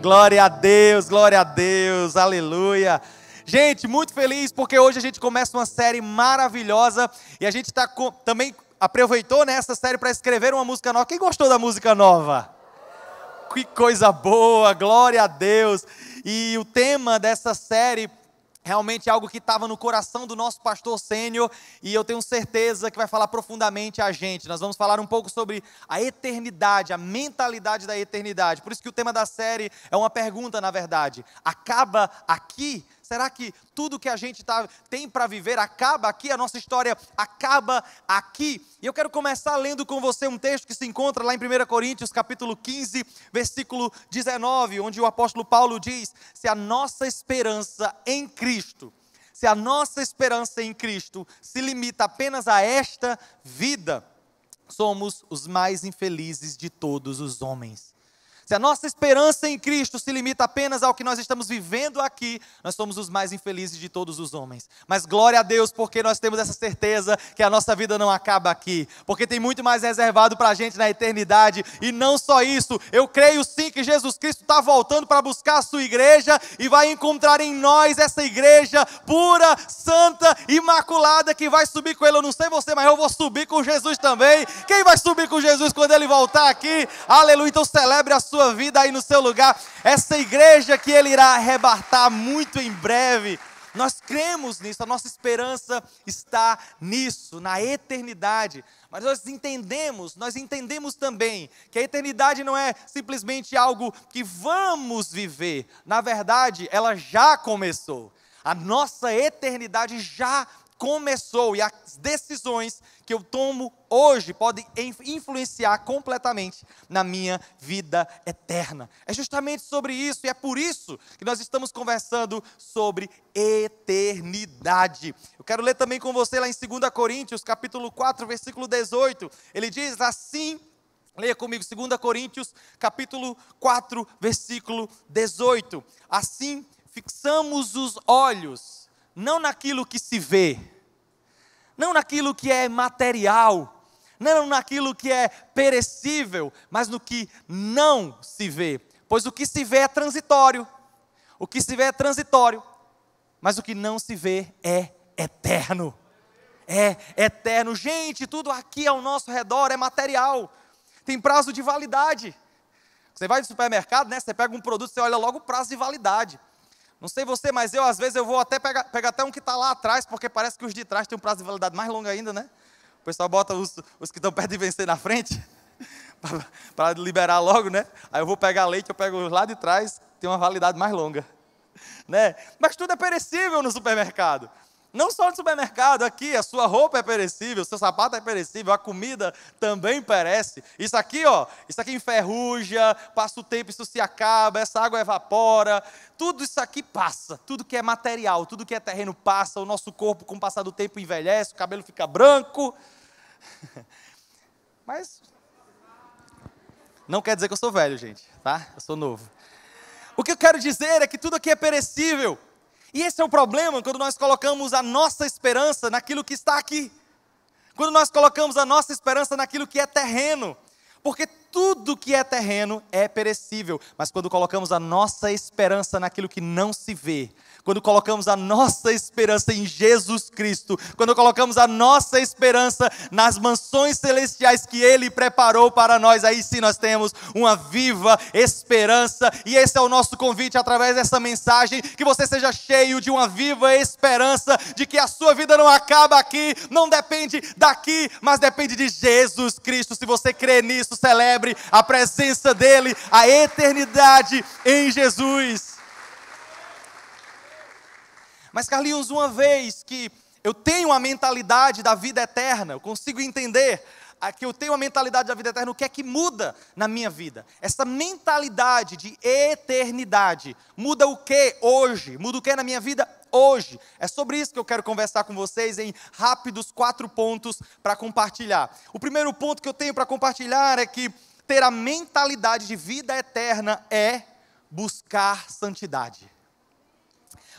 Glória a Deus, glória a Deus, aleluia. Gente, muito feliz porque hoje a gente começa uma série maravilhosa e a gente está também aproveitou nessa né, série para escrever uma música nova. Quem gostou da música nova? Que coisa boa, glória a Deus. E o tema dessa série realmente é algo que estava no coração do nosso pastor sênior e eu tenho certeza que vai falar profundamente a gente. Nós vamos falar um pouco sobre a eternidade, a mentalidade da eternidade. Por isso que o tema da série é uma pergunta, na verdade. Acaba aqui Será que tudo que a gente tá, tem para viver acaba aqui? A nossa história acaba aqui? E eu quero começar lendo com você um texto que se encontra lá em 1 Coríntios, capítulo 15, versículo 19, onde o apóstolo Paulo diz: Se a nossa esperança em Cristo, se a nossa esperança em Cristo se limita apenas a esta vida, somos os mais infelizes de todos os homens. Se a nossa esperança em Cristo se limita apenas ao que nós estamos vivendo aqui, nós somos os mais infelizes de todos os homens. Mas glória a Deus, porque nós temos essa certeza que a nossa vida não acaba aqui, porque tem muito mais reservado para a gente na eternidade. E não só isso, eu creio sim que Jesus Cristo está voltando para buscar a sua igreja e vai encontrar em nós essa igreja pura, santa, imaculada, que vai subir com ele. Eu não sei você, mas eu vou subir com Jesus também. Quem vai subir com Jesus quando ele voltar aqui? Aleluia, então celebre a sua sua vida aí no seu lugar. Essa igreja que Ele irá arrebatar muito em breve. Nós cremos nisso, a nossa esperança está nisso, na eternidade. Mas nós entendemos, nós entendemos também que a eternidade não é simplesmente algo que vamos viver. Na verdade, ela já começou. A nossa eternidade já começou e as decisões que eu tomo hoje podem influenciar completamente na minha vida eterna. É justamente sobre isso e é por isso que nós estamos conversando sobre eternidade. Eu quero ler também com você lá em 2 Coríntios, capítulo 4, versículo 18. Ele diz assim: Leia comigo 2 Coríntios, capítulo 4, versículo 18. Assim fixamos os olhos não naquilo que se vê, não naquilo que é material, não naquilo que é perecível, mas no que não se vê. Pois o que se vê é transitório, o que se vê é transitório, mas o que não se vê é eterno. É eterno. Gente, tudo aqui ao nosso redor é material, tem prazo de validade. Você vai no supermercado, né? Você pega um produto, você olha logo o prazo de validade. Não sei você, mas eu às vezes eu vou até pegar, pegar até um que está lá atrás, porque parece que os de trás têm um prazo de validade mais longo ainda, né? O pessoal bota os, os que estão perto de vencer na frente, para liberar logo, né? Aí eu vou pegar leite, eu pego os lá de trás, tem uma validade mais longa. Né? Mas tudo é perecível no supermercado. Não só no supermercado, aqui a sua roupa é perecível, o seu sapato é perecível, a comida também perece. Isso aqui, ó, isso aqui enferruja, passa o tempo, isso se acaba, essa água evapora. Tudo isso aqui passa, tudo que é material, tudo que é terreno passa, o nosso corpo com o passar do tempo envelhece, o cabelo fica branco. Mas não quer dizer que eu sou velho, gente, tá? Eu sou novo. O que eu quero dizer é que tudo aqui é perecível. E esse é o problema quando nós colocamos a nossa esperança naquilo que está aqui. Quando nós colocamos a nossa esperança naquilo que é terreno. Porque tudo que é terreno é perecível, mas quando colocamos a nossa esperança naquilo que não se vê, quando colocamos a nossa esperança em Jesus Cristo, quando colocamos a nossa esperança nas mansões celestiais que Ele preparou para nós, aí sim nós temos uma viva esperança, e esse é o nosso convite através dessa mensagem: que você seja cheio de uma viva esperança, de que a sua vida não acaba aqui, não depende daqui, mas depende de Jesus Cristo. Se você crê nisso, celebre celebre a presença dEle, a eternidade em Jesus. Mas, Carlinhos, uma vez que eu tenho a mentalidade da vida eterna, eu consigo entender ah, que eu tenho a mentalidade da vida eterna, o que é que muda na minha vida? Essa mentalidade de eternidade muda o que hoje? Muda o que é na minha vida hoje? É sobre isso que eu quero conversar com vocês em rápidos quatro pontos para compartilhar. O primeiro ponto que eu tenho para compartilhar é que ter a mentalidade de vida eterna é buscar santidade.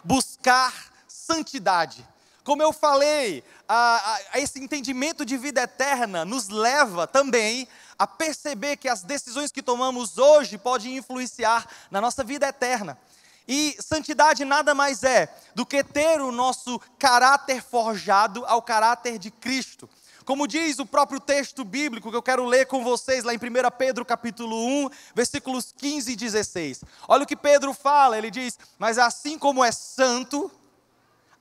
Buscar santidade. Como eu falei, a, a, esse entendimento de vida eterna nos leva também a perceber que as decisões que tomamos hoje podem influenciar na nossa vida eterna. E santidade nada mais é do que ter o nosso caráter forjado ao caráter de Cristo. Como diz o próprio texto bíblico que eu quero ler com vocês lá em 1 Pedro capítulo 1, versículos 15 e 16. Olha o que Pedro fala, ele diz: "Mas assim como é santo,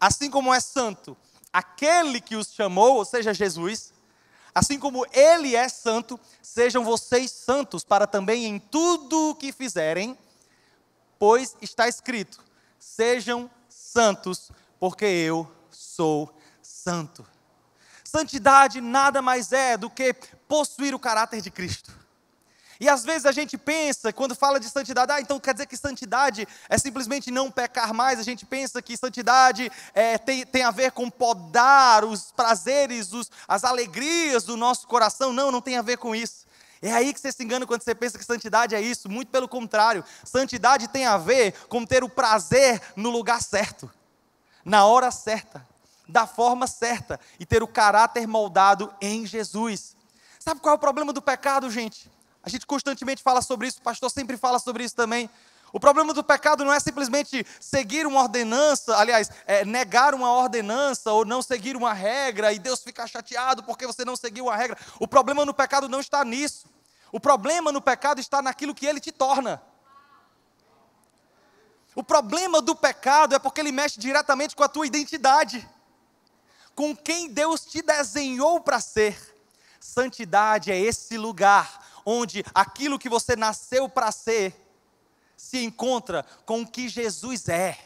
assim como é santo aquele que os chamou, ou seja, Jesus, assim como ele é santo, sejam vocês santos para também em tudo o que fizerem, pois está escrito: sejam santos, porque eu sou santo. Santidade nada mais é do que possuir o caráter de Cristo. E às vezes a gente pensa, quando fala de santidade, ah, então quer dizer que santidade é simplesmente não pecar mais, a gente pensa que santidade é, tem, tem a ver com podar os prazeres, os, as alegrias do nosso coração. Não, não tem a ver com isso. É aí que você se engana quando você pensa que santidade é isso, muito pelo contrário. Santidade tem a ver com ter o prazer no lugar certo, na hora certa da forma certa e ter o caráter moldado em Jesus. Sabe qual é o problema do pecado, gente? A gente constantemente fala sobre isso, o pastor sempre fala sobre isso também. O problema do pecado não é simplesmente seguir uma ordenança, aliás, é negar uma ordenança ou não seguir uma regra e Deus ficar chateado porque você não seguiu uma regra. O problema no pecado não está nisso. O problema no pecado está naquilo que ele te torna. O problema do pecado é porque ele mexe diretamente com a tua identidade com quem Deus te desenhou para ser. Santidade é esse lugar onde aquilo que você nasceu para ser se encontra com o que Jesus é.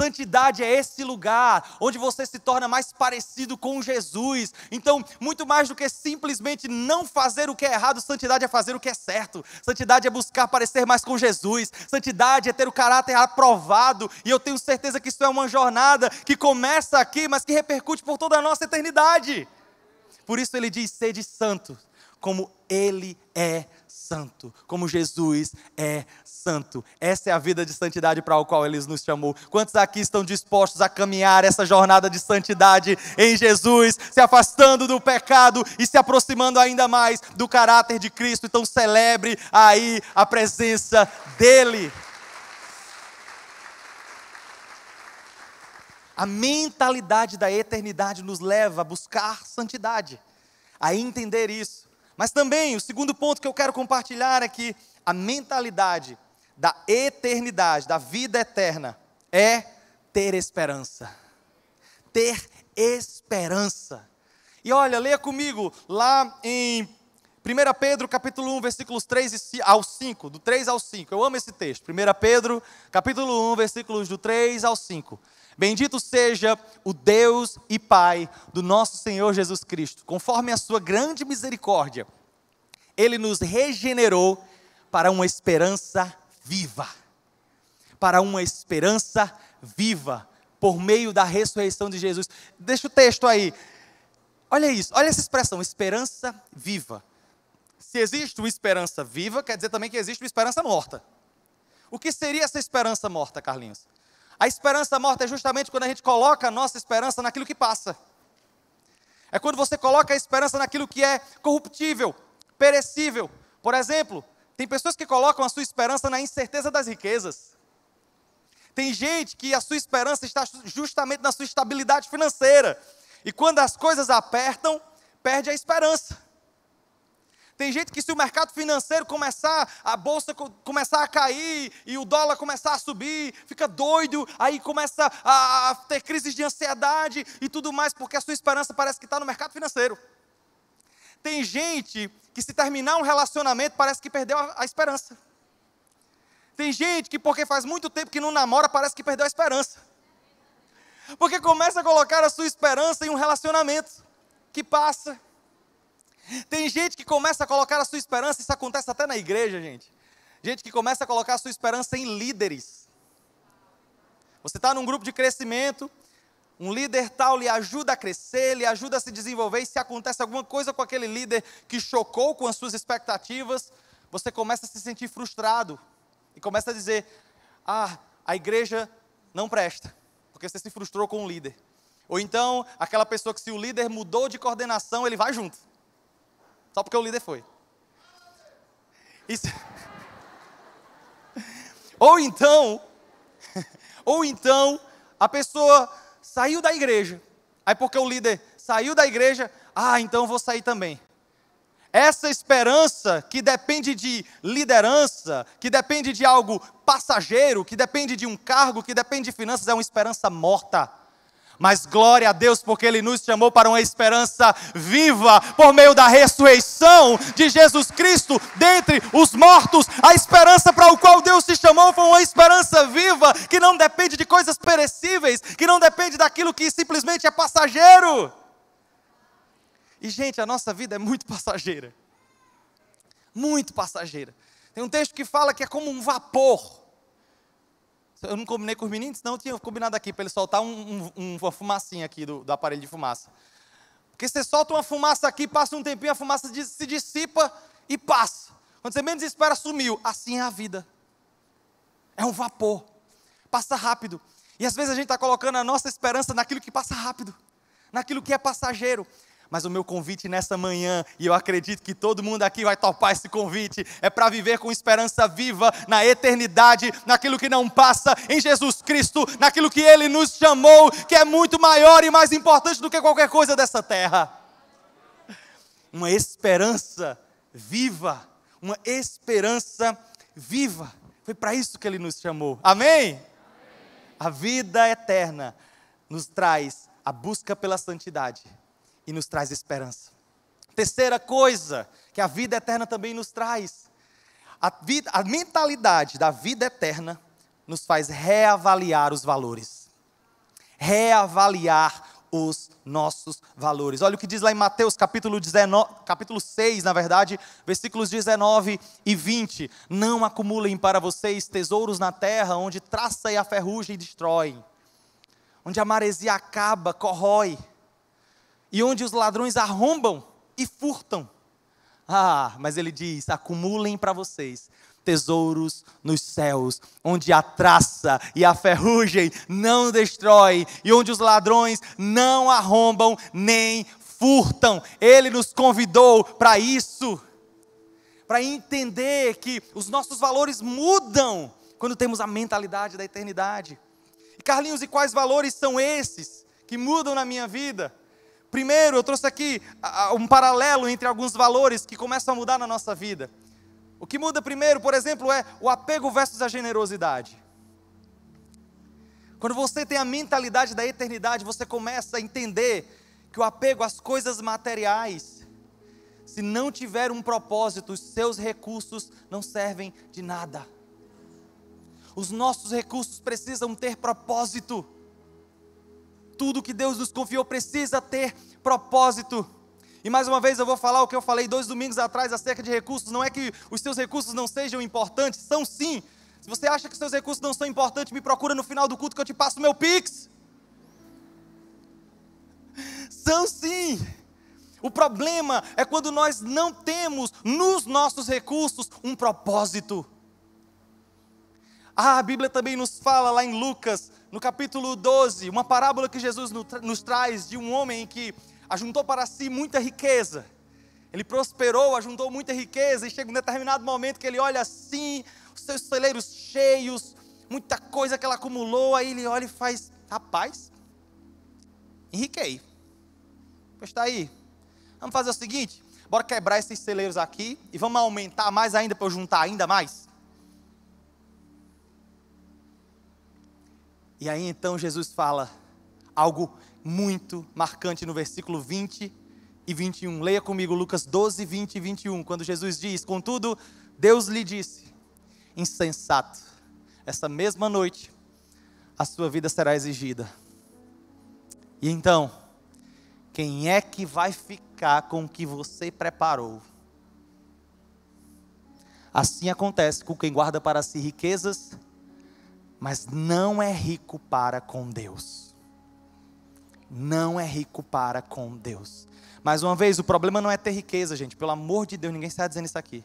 Santidade é esse lugar onde você se torna mais parecido com Jesus. Então, muito mais do que simplesmente não fazer o que é errado, santidade é fazer o que é certo. Santidade é buscar parecer mais com Jesus. Santidade é ter o caráter aprovado. E eu tenho certeza que isso é uma jornada que começa aqui, mas que repercute por toda a nossa eternidade. Por isso ele diz: sede santo, como ele é santo, como Jesus é santo. Essa é a vida de santidade para a qual ele nos chamou. Quantos aqui estão dispostos a caminhar essa jornada de santidade em Jesus, se afastando do pecado e se aproximando ainda mais do caráter de Cristo? Então celebre aí a presença dele. A mentalidade da eternidade nos leva a buscar santidade, a entender isso mas também, o segundo ponto que eu quero compartilhar é que a mentalidade da eternidade, da vida eterna, é ter esperança. Ter esperança. E olha, leia comigo lá em 1 Pedro capítulo 1, versículos 3 ao 5, do 3 ao 5. Eu amo esse texto. 1 Pedro capítulo 1, versículos do 3 ao 5. Bendito seja o Deus e Pai do nosso Senhor Jesus Cristo, conforme a sua grande misericórdia, ele nos regenerou para uma esperança viva. Para uma esperança viva por meio da ressurreição de Jesus. Deixa o texto aí. Olha isso, olha essa expressão, esperança viva. Se existe uma esperança viva, quer dizer também que existe uma esperança morta. O que seria essa esperança morta, Carlinhos? A esperança morta é justamente quando a gente coloca a nossa esperança naquilo que passa. É quando você coloca a esperança naquilo que é corruptível, perecível. Por exemplo, tem pessoas que colocam a sua esperança na incerteza das riquezas. Tem gente que a sua esperança está justamente na sua estabilidade financeira. E quando as coisas apertam, perde a esperança. Tem gente que se o mercado financeiro começar, a bolsa começar a cair e o dólar começar a subir, fica doido, aí começa a, ter crises de ansiedade e tudo mais, porque a sua esperança parece que está no mercado financeiro. Tem gente que se terminar um relacionamento parece que perdeu a esperança. Tem gente que porque faz muito tempo que não namora parece que perdeu a esperança. Porque começa a colocar a sua esperança em um relacionamento que passa, tem gente que começa a colocar a sua esperança, isso acontece até na igreja, gente. Gente que começa a colocar a sua esperança em líderes. Você está num grupo de crescimento, um líder tal lhe ajuda a crescer, lhe ajuda a se desenvolver, e se acontece alguma coisa com aquele líder que chocou com as suas expectativas, você começa a se sentir frustrado e começa a dizer: Ah, a igreja não presta, porque você se frustrou com o líder. Ou então, aquela pessoa que, se o líder mudou de coordenação, ele vai junto. Só porque o líder foi. Isso. Ou então, ou então, a pessoa saiu da igreja. Aí porque o líder saiu da igreja, ah, então vou sair também. Essa esperança que depende de liderança, que depende de algo passageiro, que depende de um cargo, que depende de finanças, é uma esperança morta. Mas glória a Deus, porque Ele nos chamou para uma esperança viva por meio da ressurreição de Jesus Cristo dentre os mortos. A esperança para o qual Deus se chamou foi uma esperança viva que não depende de coisas perecíveis, que não depende daquilo que simplesmente é passageiro. E, gente, a nossa vida é muito passageira. Muito passageira. Tem um texto que fala que é como um vapor. Eu não combinei com os meninos, não, eu tinha combinado aqui para ele soltar um, um, uma fumacinha aqui do, do aparelho de fumaça. Porque você solta uma fumaça aqui, passa um tempinho, a fumaça se dissipa e passa. Quando você menos espera, sumiu. Assim é a vida. É um vapor. Passa rápido. E às vezes a gente está colocando a nossa esperança naquilo que passa rápido, naquilo que é passageiro, mas o meu convite nesta manhã, e eu acredito que todo mundo aqui vai topar esse convite, é para viver com esperança viva na eternidade, naquilo que não passa, em Jesus Cristo, naquilo que Ele nos chamou, que é muito maior e mais importante do que qualquer coisa dessa terra. Uma esperança viva, uma esperança viva. Foi para isso que Ele nos chamou. Amém? Amém? A vida eterna nos traz a busca pela santidade e nos traz esperança. Terceira coisa que a vida eterna também nos traz: a, vida, a mentalidade da vida eterna nos faz reavaliar os valores. Reavaliar os nossos valores. Olha o que diz lá em Mateus capítulo, 19, capítulo 6, na verdade, versículos 19 e 20. Não acumulem para vocês tesouros na terra, onde traça e a ferrugem destroem, onde a maresia acaba, corrói, e onde os ladrões arrombam e furtam. Ah, mas ele diz: acumulem para vocês tesouros nos céus, onde a traça e a ferrugem não destrói, e onde os ladrões não arrombam nem furtam. Ele nos convidou para isso, para entender que os nossos valores mudam quando temos a mentalidade da eternidade. E Carlinhos, e quais valores são esses que mudam na minha vida? Primeiro, eu trouxe aqui um paralelo entre alguns valores que começam a mudar na nossa vida. O que muda primeiro, por exemplo, é o apego versus a generosidade. Quando você tem a mentalidade da eternidade, você começa a entender que o apego às coisas materiais, se não tiver um propósito, os seus recursos não servem de nada. Os nossos recursos precisam ter propósito tudo que Deus nos confiou precisa ter propósito. E mais uma vez eu vou falar o que eu falei dois domingos atrás acerca de recursos. Não é que os seus recursos não sejam importantes, são sim. Se você acha que os seus recursos não são importantes, me procura no final do culto que eu te passo o meu Pix. São sim. O problema é quando nós não temos nos nossos recursos um propósito. Ah, a Bíblia também nos fala lá em Lucas no capítulo 12, uma parábola que Jesus nos traz de um homem que ajuntou para si muita riqueza. Ele prosperou, ajuntou muita riqueza, e chega um determinado momento que ele olha assim, os seus celeiros cheios, muita coisa que ele acumulou, aí ele olha e faz: rapaz, enriquei. Pois está aí. Vamos fazer o seguinte: bora quebrar esses celeiros aqui e vamos aumentar mais ainda para eu juntar ainda mais. E aí então Jesus fala algo muito marcante no versículo 20 e 21. Leia comigo Lucas 12, 20 e 21, quando Jesus diz: Contudo, Deus lhe disse, insensato, essa mesma noite a sua vida será exigida. E então, quem é que vai ficar com o que você preparou? Assim acontece com quem guarda para si riquezas mas não é rico para com Deus. Não é rico para com Deus. Mais uma vez, o problema não é ter riqueza, gente. Pelo amor de Deus, ninguém está dizendo isso aqui.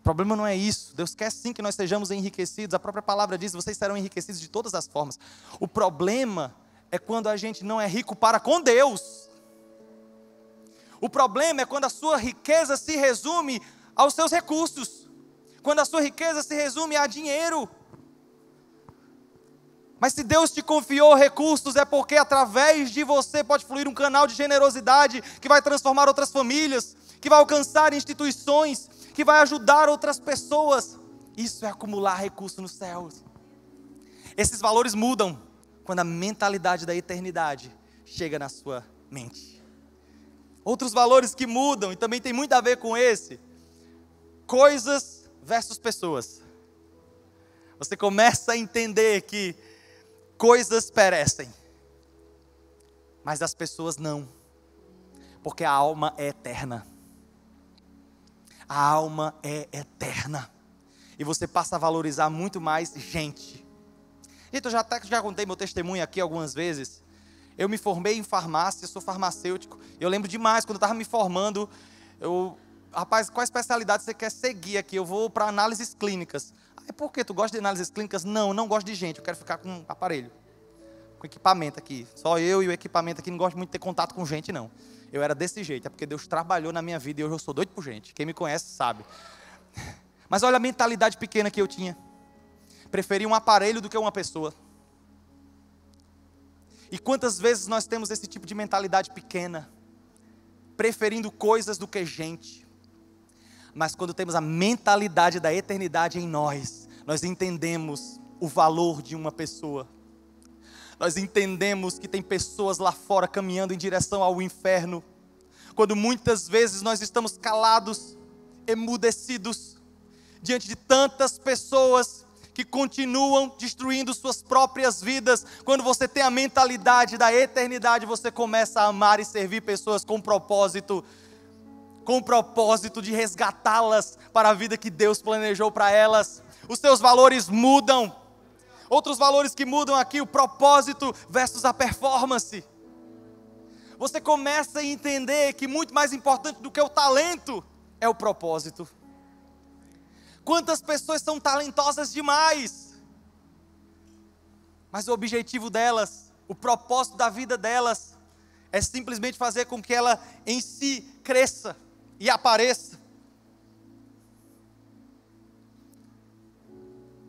O problema não é isso. Deus quer sim que nós sejamos enriquecidos. A própria palavra diz: vocês serão enriquecidos de todas as formas. O problema é quando a gente não é rico para com Deus. O problema é quando a sua riqueza se resume aos seus recursos quando a sua riqueza se resume a dinheiro. Mas se Deus te confiou recursos, é porque através de você pode fluir um canal de generosidade que vai transformar outras famílias, que vai alcançar instituições, que vai ajudar outras pessoas. Isso é acumular recursos nos céus. Esses valores mudam quando a mentalidade da eternidade chega na sua mente. Outros valores que mudam, e também tem muito a ver com esse, coisas versus pessoas. Você começa a entender que coisas perecem, mas as pessoas não, porque a alma é eterna. A alma é eterna. E você passa a valorizar muito mais gente. Gente, eu já, até, já contei meu testemunho aqui algumas vezes. Eu me formei em farmácia, sou farmacêutico. Eu lembro demais, quando eu estava me formando, eu rapaz, qual especialidade você quer seguir aqui? Eu vou para análises clínicas. Aí, ah, por que tu gosta de análises clínicas? Não, não gosto de gente, eu quero ficar com aparelho, com equipamento aqui. Só eu e o equipamento aqui não gosto muito de ter contato com gente, não. Eu era desse jeito, é porque Deus trabalhou na minha vida e hoje eu sou doido por gente. Quem me conhece sabe. Mas olha a mentalidade pequena que eu tinha. Preferi um aparelho do que uma pessoa. E quantas vezes nós temos esse tipo de mentalidade pequena, preferindo coisas do que gente. Mas quando temos a mentalidade da eternidade em nós, nós entendemos o valor de uma pessoa. Nós entendemos que tem pessoas lá fora caminhando em direção ao inferno. Quando muitas vezes nós estamos calados, emudecidos, diante de tantas pessoas que continuam destruindo suas próprias vidas. Quando você tem a mentalidade da eternidade, você começa a amar e servir pessoas com propósito com o propósito de resgatá-las para a vida que Deus planejou para elas. Os seus valores mudam. Outros valores que mudam aqui, o propósito versus a performance. Você começa a entender que muito mais importante do que o talento é o propósito. Quantas pessoas são talentosas demais, mas o objetivo delas, o propósito da vida delas, é simplesmente fazer com que ela em si cresça e apareça.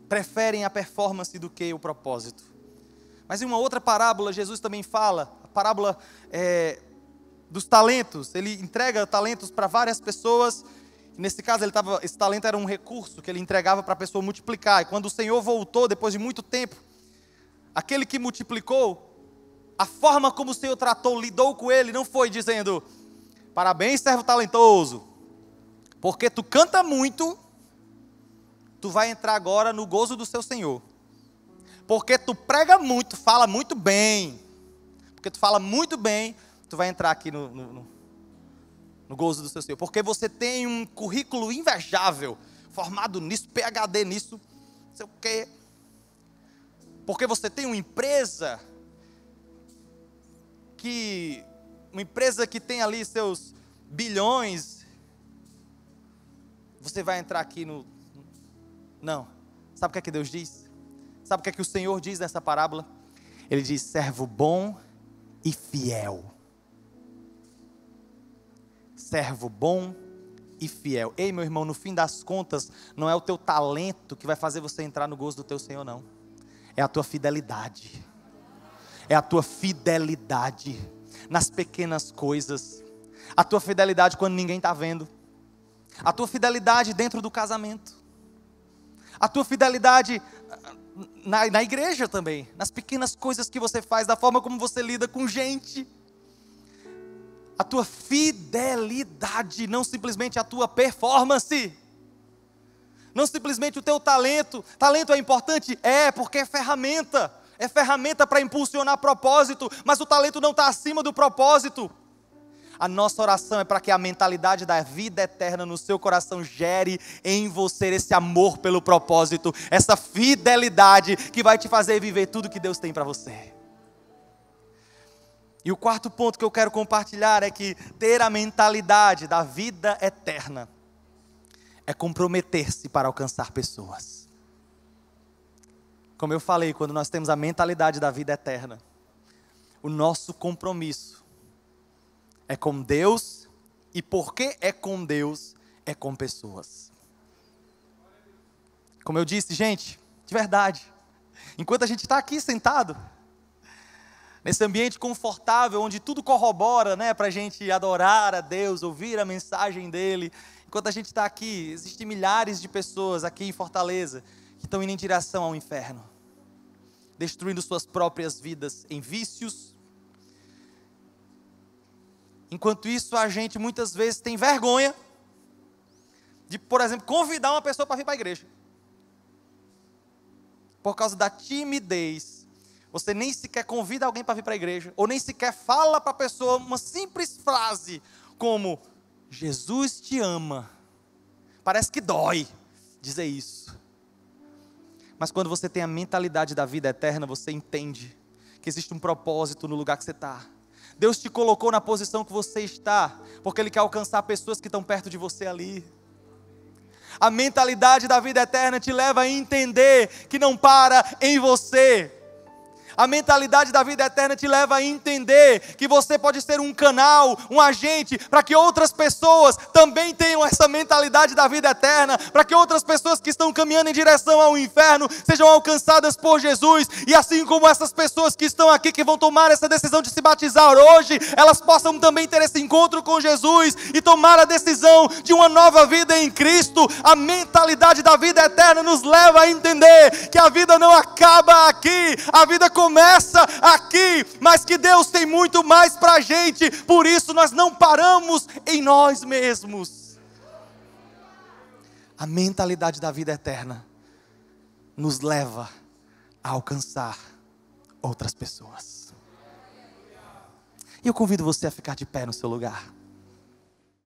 Preferem a performance do que o propósito. Mas em uma outra parábola, Jesus também fala, a parábola é, dos talentos. Ele entrega talentos para várias pessoas. Nesse caso, ele tava, esse talento era um recurso que ele entregava para a pessoa multiplicar. E quando o Senhor voltou, depois de muito tempo, aquele que multiplicou, a forma como o Senhor tratou, lidou com ele, não foi dizendo: Parabéns, servo talentoso. Porque tu canta muito, tu vai entrar agora no gozo do seu Senhor. Porque tu prega muito, fala muito bem. Porque tu fala muito bem, tu vai entrar aqui no, no, no gozo do seu Senhor. Porque você tem um currículo invejável, formado nisso, PhD nisso, não sei o quê. Porque você tem uma empresa que uma empresa que tem ali seus bilhões, você vai entrar aqui no. Não. Sabe o que é que Deus diz? Sabe o que é que o Senhor diz nessa parábola? Ele diz: servo bom e fiel. Servo bom e fiel. Ei, meu irmão, no fim das contas, não é o teu talento que vai fazer você entrar no gozo do teu Senhor, não. É a tua fidelidade. É a tua fidelidade nas pequenas coisas, a tua fidelidade quando ninguém está vendo, a tua fidelidade dentro do casamento, a tua fidelidade ah, na, na igreja também, nas pequenas coisas que você faz, da forma como você lida com gente. A tua fidelidade, não simplesmente a tua performance não simplesmente o teu talento. Talento é importante? É, porque é ferramenta é ferramenta para impulsionar propósito, mas o talento não está acima do propósito. A nossa oração é para que a mentalidade da vida eterna no seu coração gere em você esse amor pelo propósito, essa fidelidade que vai te fazer viver tudo que Deus tem para você. E o quarto ponto que eu quero compartilhar é que ter a mentalidade da vida eterna é comprometer-se para alcançar pessoas. Como eu falei, quando nós temos a mentalidade da vida eterna, o nosso compromisso é com Deus, e porque é com Deus, é com pessoas. Como eu disse, gente, de verdade, enquanto a gente está aqui sentado, nesse ambiente confortável, onde tudo corrobora né, para a gente adorar a Deus, ouvir a mensagem dEle. Enquanto a gente está aqui, existem milhares de pessoas aqui em Fortaleza que estão indo em direção ao inferno destruindo suas próprias vidas em vícios. Enquanto isso, a gente muitas vezes tem vergonha de, por exemplo, convidar uma pessoa para vir para a igreja. Por causa da timidez. Você nem sequer convida alguém para vir para a igreja, ou nem sequer fala para a pessoa uma simples frase como: Jesus te ama. Parece que dói dizer isso. Mas quando você tem a mentalidade da vida eterna, você entende que existe um propósito no lugar que você está. Deus te colocou na posição que você está, porque Ele quer alcançar pessoas que estão perto de você ali. A mentalidade da vida eterna te leva a entender que não para em você, a mentalidade da vida eterna te leva a entender que você pode ser um canal, um agente, para que outras pessoas também tenham essa mentalidade da vida eterna, para que outras pessoas que estão caminhando em direção ao inferno sejam alcançadas por Jesus, e assim como essas pessoas que estão aqui, que vão tomar essa decisão de se batizar hoje, elas possam também ter esse encontro com Jesus e tomar a decisão de uma nova vida em Cristo. A mentalidade da vida eterna nos leva a entender que a vida não acaba aqui, a vida continua começa aqui, mas que Deus tem muito mais para a gente, por isso nós não paramos em nós mesmos. A mentalidade da vida eterna nos leva a alcançar outras pessoas. E eu convido você a ficar de pé no seu lugar.